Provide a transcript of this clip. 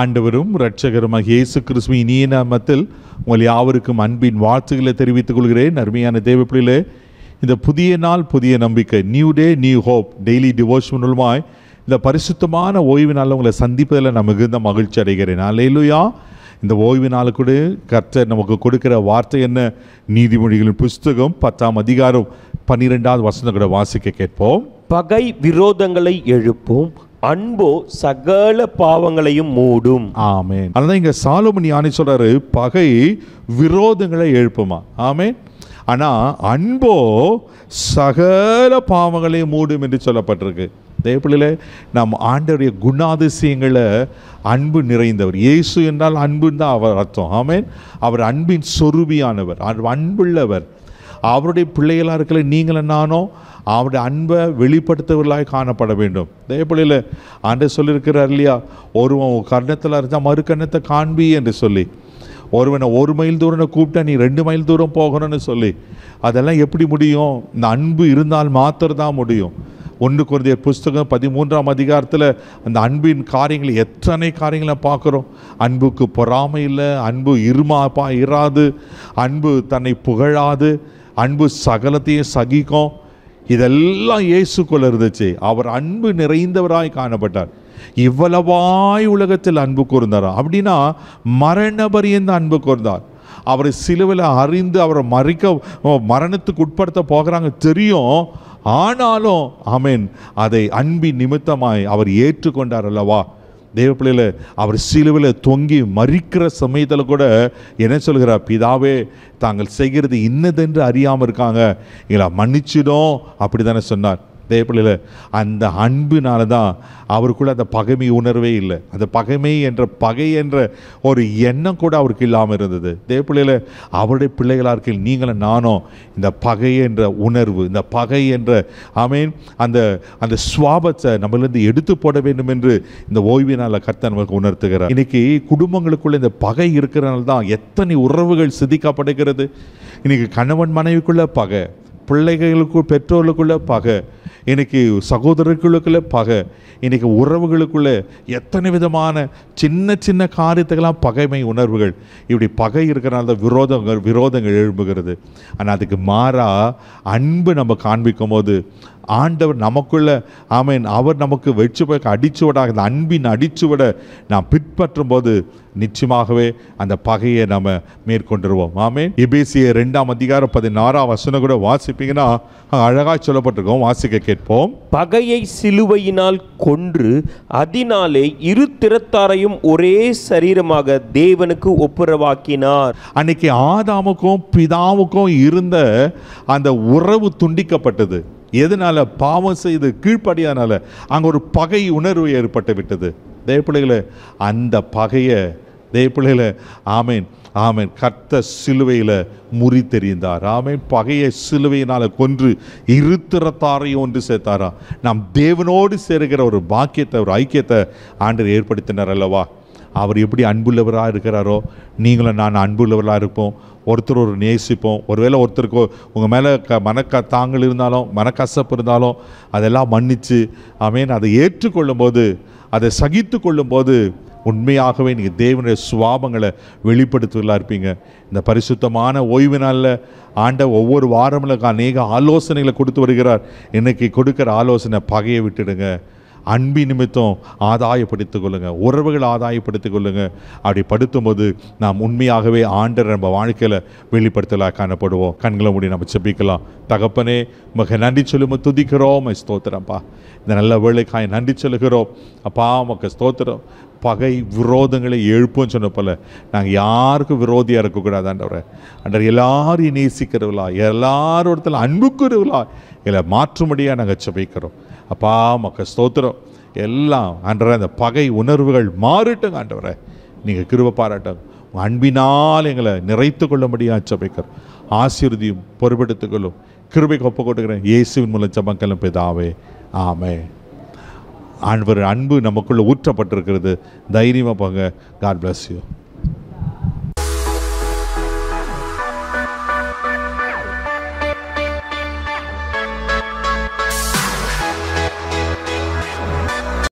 ஆண்டவரும் இரட்சகருமாக இயேசு கிறிஸ்துவ இனிய நாமத்தில் உங்கள் யாவருக்கும் அன்பின் வாழ்த்துக்களை தெரிவித்துக் கொள்கிறேன் அருமையான தேவப்பிள்ளையிலே இந்த புதிய நாள் புதிய நம்பிக்கை new day new hope daily devotion மூலமாய் இந்த பரிசுத்தமான ஓய்வு நாளில் உங்களை சந்திப்பதில் நான் மிகுந்த மகிழ்ச்சி அடைகிறேன் அலையிலுயா இந்த ஓய்வு நாள் கூட கர்த்தர் நமக்கு கொடுக்கிற வார்த்தை என்ன நீதிமொழிகளின் புஸ்தகம் பத்தாம் அதிகாரம் பன்னிரெண்டாவது வசனம் கூட வாசிக்க கேட்போம் பகை விரோதங்களை எழுப்பும் அன்போ சகல பாவங்களையும் மூடும் ஆமே அதனால இங்க சாலோமன் யானை சொல்றாரு பகை விரோதங்களை எழுப்புமா ஆமே ஆனா அன்போ சகல பாவங்களையும் மூடும் என்று சொல்லப்பட்டிருக்கு தேவப்பிள்ளையில நம் ஆண்டருடைய குணாதிசயங்களை அன்பு நிறைந்தவர் இயேசு என்றால் அன்புன்னு தான் அவர் அர்த்தம் ஆமேன் அவர் அன்பின் சொருபியானவர் அன்புள்ளவர் அவருடைய பிள்ளைகளாக இருக்கிற நீங்கள் நானோ அவருடைய அன்பை வெளிப்படுத்தவர்களாக காணப்பட வேண்டும் அதே பிள்ளையில் சொல்லியிருக்கிறார் இல்லையா ஒருவன் கர்ணத்தில் இருந்தால் மறு கர்ணத்தை காண்பி என்று சொல்லி ஒருவனை ஒரு மைல் தூரம் கூப்பிட்டா நீ ரெண்டு மைல் தூரம் போகணும்னு சொல்லி அதெல்லாம் எப்படி முடியும் இந்த அன்பு இருந்தால் தான் முடியும் ஒன்று குறைந்த புஸ்தகம் பதிமூன்றாம் அதிகாரத்தில் அந்த அன்பின் காரியங்களை எத்தனை காரியங்களை பார்க்குறோம் அன்புக்கு பொறாமை இல்லை அன்பு இருமாப்பா இராது அன்பு தன்னை புகழாது அன்பு சகலத்தையும் சகிக்கும் இதெல்லாம் இயேசுக்குள்ள இருந்துச்சு அவர் அன்பு நிறைந்தவராய் காணப்பட்டார் இவ்வளவாய் உலகத்தில் அன்பு கூர்ந்தார் அப்படின்னா மரண அன்பு கூர்ந்தார் அவரை சிலுவில் அறிந்து அவரை மறிக்க மரணத்துக்கு உட்படுத்த போகிறாங்க தெரியும் ஆனாலும் அமேன் அதை அன்பின் நிமித்தமாய் அவர் ஏற்றுக்கொண்டார் அல்லவா தேவ பிள்ளையில் அவர் சிலுவில் தொங்கி மறிக்கிற சமயத்தில் கூட என்ன சொல்கிறார் பிதாவே தாங்கள் செய்கிறது இன்னதென்று அறியாமல் இருக்காங்க எங்களை மன்னிச்சிடும் அப்படி தானே சொன்னார் தேவப்பிள்ளையில் அந்த அன்புனால தான் அவருக்குள்ளே அந்த பகைமை உணர்வே இல்லை அந்த பகைமை என்ற பகை என்ற ஒரு எண்ணம் கூட அவருக்கு இல்லாமல் இருந்தது தேவப்பிள்ளையில் அவருடைய பிள்ளைகளாக இருக்கையில் நீங்களும் நானும் இந்த பகை என்ற உணர்வு இந்த பகை என்ற ஆமீன் அந்த அந்த சுவாபத்தை நம்மளிருந்து எடுத்து போட வேண்டும் என்று இந்த ஓய்வினால் கர்த்தன் நமக்கு உணர்த்துகிறார் இன்னைக்கு குடும்பங்களுக்குள்ளே இந்த பகை இருக்கிறனால தான் எத்தனை உறவுகள் சிதிக்கப்படுகிறது இன்னைக்கு கணவன் மனைவிக்குள்ளே பகை பிள்ளைகளுக்கு பெற்றோர்களுக்குள்ள பகை இன்றைக்கி சகோதரர்களுக்குள்ளே பகை இன்றைக்கி உறவுகளுக்குள்ளே எத்தனை விதமான சின்ன சின்ன காரியத்துக்கெல்லாம் பகைமை உணர்வுகள் இப்படி பகை இருக்கிறனால தான் விரோதங்கள் விரோதங்கள் எழும்புகிறது ஆனால் அதுக்கு மாறாக அன்பு நம்ம காண்பிக்கும் போது ஆண்டவர் நமக்குள்ள ஆமேன் அவர் நமக்கு வெற்றி அடிச்சுவடாக அந்த அன்பின் அடிச்சுவிட நாம் பின்பற்றும் போது நிச்சயமாகவே அந்த பகையை நம்ம மேற்கொண்டுருவோம் ஆமே இபிசிய ரெண்டாம் அதிகாரம் பதினாறாம் வசனம் கூட வாசிப்பீங்கன்னா அழகாக சொல்லப்பட்டிருக்கோம் வாசிக்க கேட்போம் பகையை சிலுவையினால் கொன்று அதனாலே இரு திறத்தாரையும் ஒரே சரீரமாக தேவனுக்கு ஒப்புரவாக்கினார் அன்னைக்கு ஆதாமுக்கும் பிதாவுக்கும் இருந்த அந்த உறவு துண்டிக்கப்பட்டது எதனால் பாவம் செய்து கீழ்ப்படியானால் அங்கே ஒரு பகை உணர்வு ஏற்பட்டு விட்டது தேவப்பிள்ளைகளை அந்த பகையை தேவப்பிள்ளைகளை ஆமேன் ஆமேன் கர்த்த சிலுவையில் முறி தெரிந்தார் ஆமேன் பகைய சிலுவையினால் கொன்று இருத்திரத்தாரையும் ஒன்று சேர்த்தாரா நாம் தேவனோடு சேருகிற ஒரு பாக்கியத்தை ஒரு ஐக்கியத்தை ஆண்டு ஏற்படுத்தினார் அல்லவா அவர் எப்படி அன்புள்ளவராக இருக்கிறாரோ நீங்களும் நான் அன்புள்ளவர்களாக இருப்போம் ஒருத்தர் ஒரு நேசிப்போம் ஒருவேளை ஒருத்தருக்கு உங்கள் மேலே க மனக்க தாங்கள் இருந்தாலும் மனக்கசப்பு இருந்தாலும் அதெல்லாம் மன்னித்து அமேன் அதை ஏற்றுக்கொள்ளும் போது அதை சகித்து போது உண்மையாகவே நீங்கள் தேவனுடைய சுவாபங்களை வெளிப்படுத்துவதாக இருப்பீங்க இந்த பரிசுத்தமான ஓய்வு நாளில் ஆண்ட ஒவ்வொரு வாரமில் அநேக ஆலோசனைகளை கொடுத்து வருகிறார் இன்றைக்கி கொடுக்குற ஆலோசனை பகையை விட்டுடுங்க அன்பி நிமித்தம் ஆதாயப்படுத்திக் கொள்ளுங்கள் உறவுகள் ஆதாயப்படுத்திக் கொள்ளுங்கள் அப்படி படுத்தும்போது நாம் உண்மையாகவே ஆண்டர் நம்ம வாழ்க்கையில் வெளிப்படுத்தலாக காணப்படுவோம் கண்களை மூடி நம்ம செப்பிக்கலாம் தகப்பனே மிக நன்றி சொல்லும் துதிக்கிறோம் ஸ்தோத்திரம்ப்பா இந்த நல்ல வேலைக்காய் நன்றி சொல்லுகிறோம் அப்பா மக்கள் ஸ்தோத்திரம் பகை விரோதங்களை எழுப்போம் சொன்ன போல் நாங்கள் யாருக்கும் விரோதியாக இருக்கக்கூடாது ஆண்டவரை ஆண்டவர் எல்லாரையும் நேசிக்கிறவர்களா எல்லாரோடத்தில் அன்புக்குறவர்களா இதில் மாற்றும்படியாக நாங்கள் செபிக்கிறோம் அப்பா மக்க ஸ்தோத்திரம் எல்லாம் ஆண்டவரே அந்த பகை உணர்வுகள் மாறிட்டுங்க ஆண்டவரை நீங்கள் கிருப பாராட்டும் அன்பினால் எங்களை நிறைத்து முடியாது சபைக்கர் ஆசீர்வதியும் பொறுப்பெடுத்துக்கொள்ளும் கிருபைக்கு ஒப்பு கொடுக்குறேன் இயேசுவின் மூலம் சமக்கலும் பிதாவே ஆமே ஆண்டவர் அன்பு நமக்குள்ளே ஊற்றப்பட்டிருக்கிறது தைரியமாக போங்க காட் பிளஸ் யூ